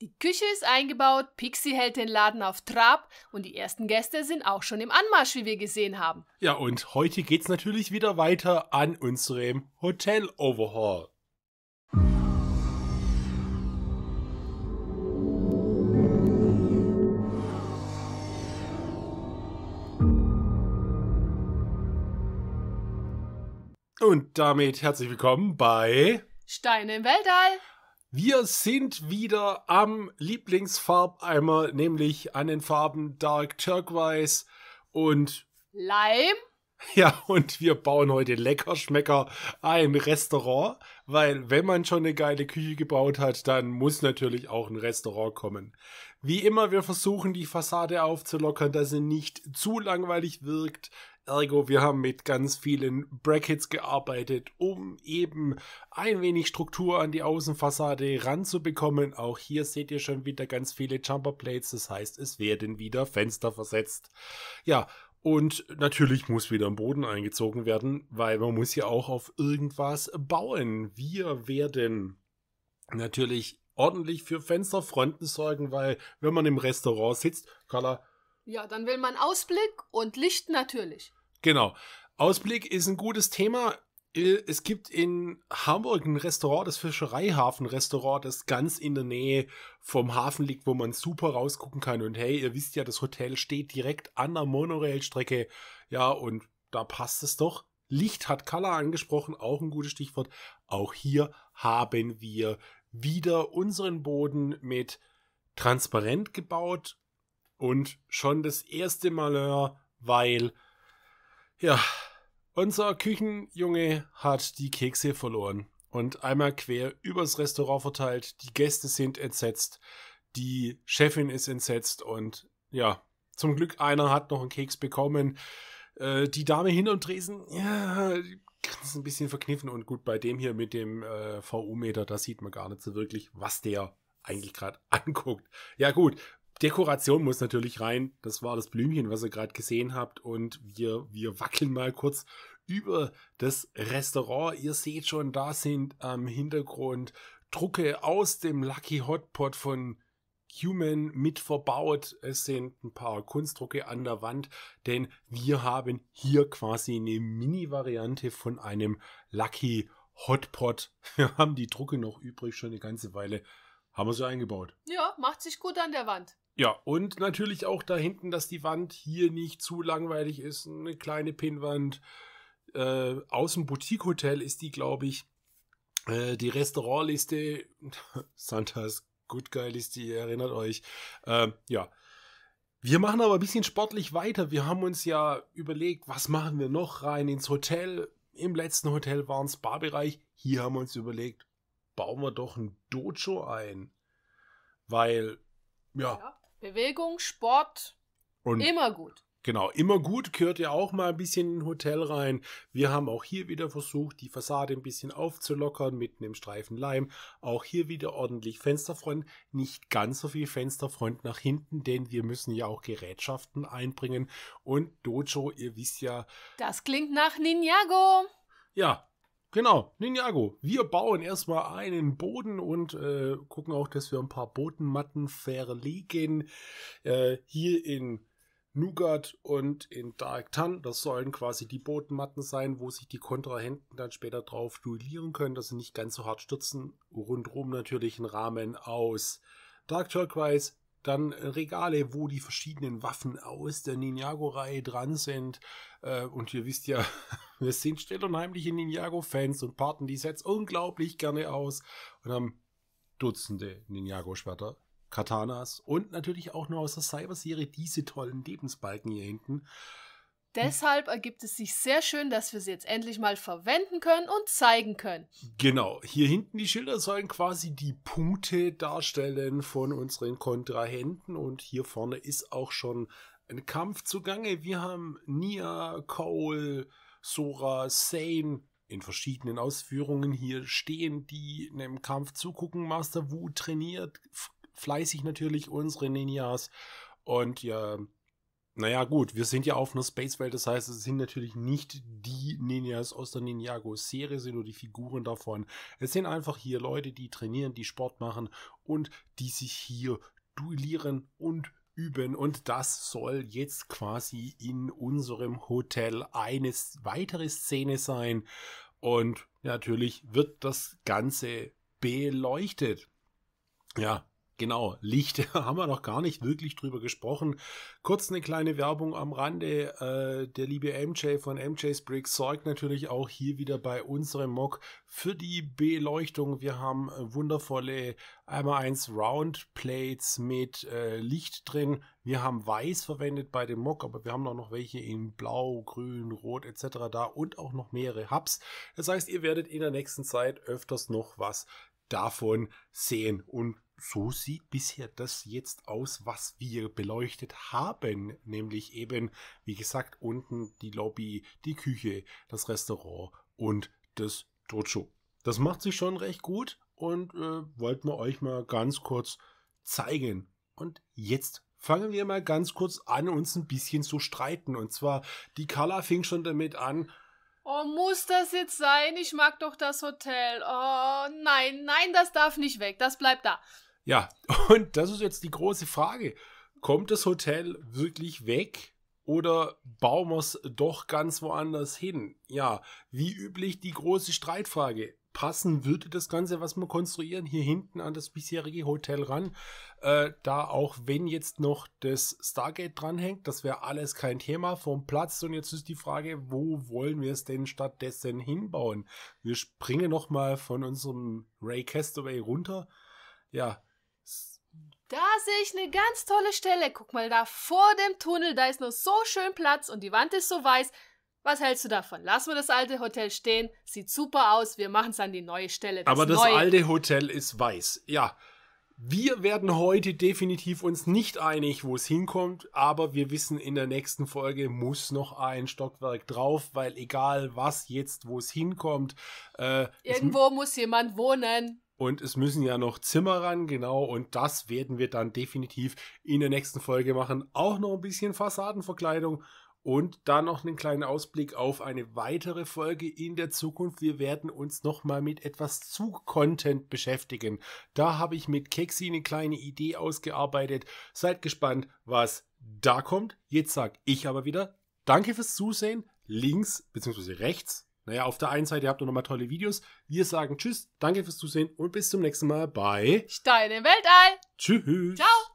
Die Küche ist eingebaut, Pixie hält den Laden auf Trab und die ersten Gäste sind auch schon im Anmarsch, wie wir gesehen haben. Ja, und heute geht's natürlich wieder weiter an unserem Hotel Overhaul. Und damit herzlich willkommen bei Steine im Weltall. Wir sind wieder am Lieblingsfarbeimer, nämlich an den Farben Dark Turquoise und Lime. Ja, und wir bauen heute Leckerschmecker ein Restaurant, weil wenn man schon eine geile Küche gebaut hat, dann muss natürlich auch ein Restaurant kommen. Wie immer, wir versuchen die Fassade aufzulockern, dass sie nicht zu langweilig wirkt. Ergo, wir haben mit ganz vielen Brackets gearbeitet, um eben ein wenig Struktur an die Außenfassade ranzubekommen. Auch hier seht ihr schon wieder ganz viele Jumper Plates, das heißt, es werden wieder Fenster versetzt. Ja, und natürlich muss wieder ein Boden eingezogen werden, weil man muss ja auch auf irgendwas bauen. Wir werden natürlich ordentlich für Fensterfronten sorgen, weil wenn man im Restaurant sitzt, Carla, ja, dann will man Ausblick und Licht natürlich. Genau. Ausblick ist ein gutes Thema. Äh, es gibt in Hamburg ein Restaurant, das Fischereihafen-Restaurant, das ganz in der Nähe vom Hafen liegt, wo man super rausgucken kann. Und hey, ihr wisst ja, das Hotel steht direkt an der Monorail-Strecke. Ja, und da passt es doch. Licht hat Kala angesprochen, auch ein gutes Stichwort. Auch hier haben wir wieder unseren Boden mit transparent gebaut und schon das erste Malheur, weil ja, unser Küchenjunge hat die Kekse verloren und einmal quer übers Restaurant verteilt. Die Gäste sind entsetzt, die Chefin ist entsetzt und ja, zum Glück einer hat noch einen Keks bekommen. Äh, die Dame hin und Dresen, ja, ist ein bisschen verkniffen und gut, bei dem hier mit dem äh, VU-Meter, da sieht man gar nicht so wirklich, was der eigentlich gerade anguckt. Ja gut, Dekoration muss natürlich rein. Das war das Blümchen, was ihr gerade gesehen habt. Und wir, wir wackeln mal kurz über das Restaurant. Ihr seht schon, da sind am Hintergrund Drucke aus dem Lucky Hotpot von Human mit verbaut. Es sind ein paar Kunstdrucke an der Wand, denn wir haben hier quasi eine Mini-Variante von einem Lucky Hotpot. Wir haben die Drucke noch übrig, schon eine ganze Weile. Haben wir sie eingebaut. Ja, macht sich gut an der Wand. Ja, und natürlich auch da hinten, dass die Wand hier nicht zu langweilig ist. Eine kleine Pinnwand. Äh, aus dem Boutique-Hotel ist die, glaube ich, äh, die Restaurantliste. Santas Good Guy Liste, ihr erinnert euch. Äh, ja. Wir machen aber ein bisschen sportlich weiter. Wir haben uns ja überlegt, was machen wir noch rein ins Hotel. Im letzten Hotel war es Spa-Bereich. Hier haben wir uns überlegt, bauen wir doch ein Dojo ein. Weil, ja. ja Bewegung, Sport, und immer gut. Genau, immer gut gehört ja auch mal ein bisschen in ein Hotel rein. Wir haben auch hier wieder versucht, die Fassade ein bisschen aufzulockern mit einem Streifen Leim. Auch hier wieder ordentlich Fensterfront. Nicht ganz so viel Fensterfront nach hinten, denn wir müssen ja auch Gerätschaften einbringen. Und Dojo, ihr wisst ja. Das klingt nach Ninjago. Ja, Genau, Ninjago. Wir bauen erstmal einen Boden und äh, gucken auch, dass wir ein paar Bodenmatten verlegen. Äh, hier in Nougat und in Dark Tan. Das sollen quasi die Bodenmatten sein, wo sich die Kontrahenten dann später drauf duellieren können, dass sie nicht ganz so hart stürzen. Rundrum natürlich ein Rahmen aus Dark Turquoise, dann Regale, wo die verschiedenen Waffen aus der Ninjago-Reihe dran sind. Äh, und ihr wisst ja, Wir sind still und heimlich Ninjago-Fans und parten die Sets unglaublich gerne aus und haben Dutzende Ninjago-Schwerter, Katanas und natürlich auch nur aus der Cyber-Serie diese tollen Lebensbalken hier hinten. Deshalb ergibt es sich sehr schön, dass wir sie jetzt endlich mal verwenden können und zeigen können. Genau, hier hinten die Schilder sollen quasi die Punkte darstellen von unseren Kontrahenten und hier vorne ist auch schon ein Kampf zugange. Wir haben Nia, Cole, Sora, Sane in verschiedenen Ausführungen hier stehen, die einem Kampf zugucken. Master Wu trainiert fleißig natürlich unsere Ninjas und ja, naja, gut, wir sind ja auf einer Spacewelt, das heißt, es sind natürlich nicht die Ninjas aus der Ninjago-Serie, sind nur die Figuren davon. Es sind einfach hier Leute, die trainieren, die Sport machen und die sich hier duellieren und üben und das soll jetzt quasi in unserem Hotel eine weitere Szene sein und natürlich wird das Ganze beleuchtet. Ja, Genau, Licht haben wir noch gar nicht wirklich drüber gesprochen. Kurz eine kleine Werbung am Rande. Äh, der liebe MJ von MJ's Bricks sorgt natürlich auch hier wieder bei unserem Mock für die Beleuchtung. Wir haben äh, wundervolle einmal eins Round Plates mit äh, Licht drin. Wir haben weiß verwendet bei dem Mock, aber wir haben auch noch welche in blau, grün, rot etc. da und auch noch mehrere Hubs. Das heißt, ihr werdet in der nächsten Zeit öfters noch was davon sehen und so sieht bisher das jetzt aus, was wir beleuchtet haben, nämlich eben, wie gesagt, unten die Lobby, die Küche, das Restaurant und das Dojo. Das macht sich schon recht gut und äh, wollten wir euch mal ganz kurz zeigen. Und jetzt fangen wir mal ganz kurz an, uns ein bisschen zu streiten. Und zwar, die Carla fing schon damit an, Oh, muss das jetzt sein? Ich mag doch das Hotel. Oh, nein, nein, das darf nicht weg. Das bleibt da. Ja, und das ist jetzt die große Frage. Kommt das Hotel wirklich weg oder bauen wir es doch ganz woanders hin? Ja, wie üblich die große Streitfrage. Passen würde das Ganze, was wir konstruieren, hier hinten an das bisherige Hotel ran? Äh, da auch wenn jetzt noch das Stargate dranhängt, das wäre alles kein Thema vom Platz. Und jetzt ist die Frage, wo wollen wir es denn stattdessen hinbauen? Wir springen nochmal von unserem Ray Castaway runter. Ja, da sehe ich eine ganz tolle Stelle. Guck mal da vor dem Tunnel, da ist nur so schön Platz und die Wand ist so weiß. Was hältst du davon? Lassen wir das alte Hotel stehen. Sieht super aus. Wir machen es an die neue Stelle. Das Aber das neue... alte Hotel ist weiß. Ja. Wir werden heute definitiv uns nicht einig, wo es hinkommt, aber wir wissen, in der nächsten Folge muss noch ein Stockwerk drauf, weil egal was jetzt, wo es hinkommt. Äh, Irgendwo es muss jemand wohnen. Und es müssen ja noch Zimmer ran, genau. Und das werden wir dann definitiv in der nächsten Folge machen. Auch noch ein bisschen Fassadenverkleidung und dann noch einen kleinen Ausblick auf eine weitere Folge in der Zukunft. Wir werden uns nochmal mit etwas Zug-Content beschäftigen. Da habe ich mit Keksi eine kleine Idee ausgearbeitet. Seid gespannt, was da kommt. Jetzt sage ich aber wieder Danke fürs Zusehen. Links bzw. rechts naja, auf der einen Seite habt ihr nochmal tolle Videos. Wir sagen Tschüss, danke fürs Zusehen und bis zum nächsten Mal bei Stein im Weltall. Tschüss. Ciao.